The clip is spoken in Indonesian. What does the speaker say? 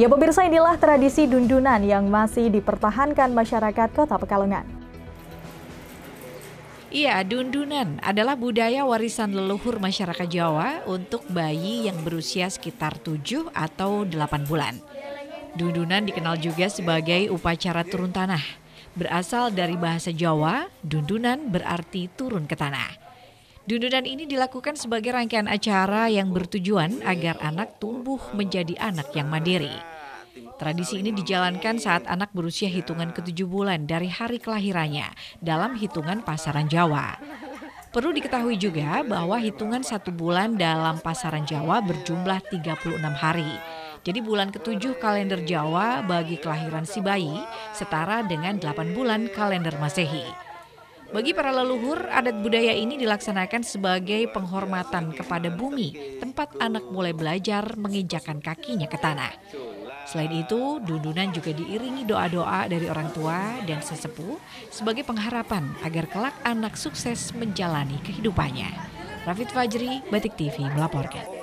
Ya pemirsa inilah tradisi dundunan yang masih dipertahankan masyarakat kota Pekalongan. Iya, dundunan adalah budaya warisan leluhur masyarakat Jawa untuk bayi yang berusia sekitar 7 atau 8 bulan. Dundunan dikenal juga sebagai upacara turun tanah. Berasal dari bahasa Jawa, dundunan berarti turun ke tanah. Dundunan ini dilakukan sebagai rangkaian acara yang bertujuan agar anak tumbuh menjadi anak yang mandiri. Tradisi ini dijalankan saat anak berusia hitungan ketujuh bulan dari hari kelahirannya dalam hitungan pasaran Jawa. Perlu diketahui juga bahwa hitungan satu bulan dalam pasaran Jawa berjumlah 36 hari. Jadi bulan ketujuh kalender Jawa bagi kelahiran si bayi setara dengan delapan bulan kalender Masehi. Bagi para leluhur, adat budaya ini dilaksanakan sebagai penghormatan kepada bumi, tempat anak mulai belajar menginjakan kakinya ke tanah. Selain itu, dundunan juga diiringi doa-doa dari orang tua dan sesepuh sebagai pengharapan agar kelak anak sukses menjalani kehidupannya. Rafid Fajri, Batik TV melaporkan.